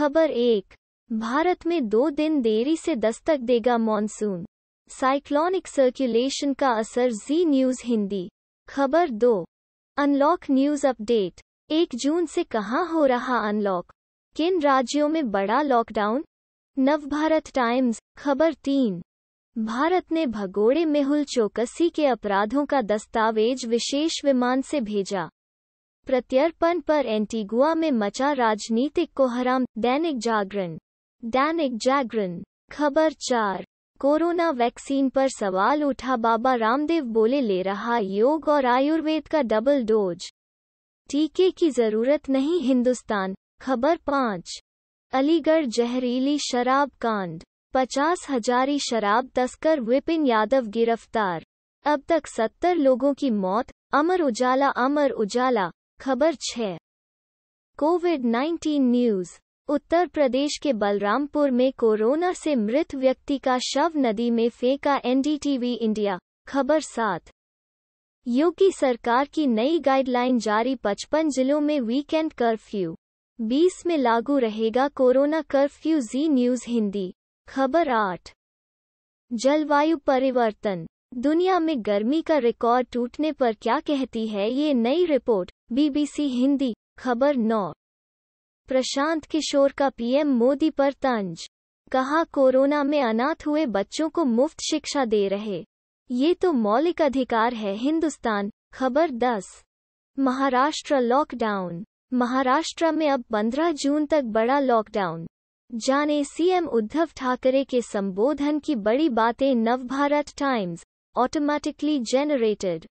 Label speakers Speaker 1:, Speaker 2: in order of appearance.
Speaker 1: खबर एक भारत में दो दिन देरी से दस्तक देगा मॉनसून साइक्लोनिक सर्कुलेशन का असर जी न्यूज हिंदी खबर दो अनलॉक न्यूज अपडेट एक जून से कहाँ हो रहा अनलॉक किन राज्यों में बड़ा लॉकडाउन नवभारत टाइम्स खबर तीन भारत ने भगोड़े मेहुल चौकसी के अपराधों का दस्तावेज विशेष विमान से भेजा प्रत्यर्पण पर एंटीगुआ में मचा राजनीतिक कोहराम दैनिक जागरण दैनिक जागरण खबर चार कोरोना वैक्सीन पर सवाल उठा बाबा रामदेव बोले ले रहा योग और आयुर्वेद का डबल डोज टीके की जरूरत नहीं हिंदुस्तान खबर पाँच अलीगढ़ जहरीली शराब कांड पचास हजारी शराब तस्कर विपिन यादव गिरफ्तार अब तक सत्तर लोगों की मौत अमर उजाला अमर उजाला खबर छः कोविड 19 न्यूज उत्तर प्रदेश के बलरामपुर में कोरोना से मृत व्यक्ति का शव नदी में फेंका एनडीटीवी इंडिया खबर सात योगी सरकार की नई गाइडलाइन जारी 55 जिलों में वीकेंड कर्फ्यू 20 में लागू रहेगा कोरोना कर्फ्यू जी न्यूज हिंदी खबर आठ जलवायु परिवर्तन दुनिया में गर्मी का रिकॉर्ड टूटने पर क्या कहती है ये नई रिपोर्ट बीबीसी हिंदी खबर नौ प्रशांत किशोर का पीएम मोदी पर तंज कहा कोरोना में अनाथ हुए बच्चों को मुफ्त शिक्षा दे रहे ये तो मौलिक अधिकार है हिंदुस्तान खबर दस महाराष्ट्र लॉकडाउन महाराष्ट्र में अब 15 जून तक बड़ा लॉकडाउन जाने सीएम उद्धव ठाकरे के संबोधन की बड़ी बातें नवभारत टाइम्स ऑटोमेटिकली जेनरेटेड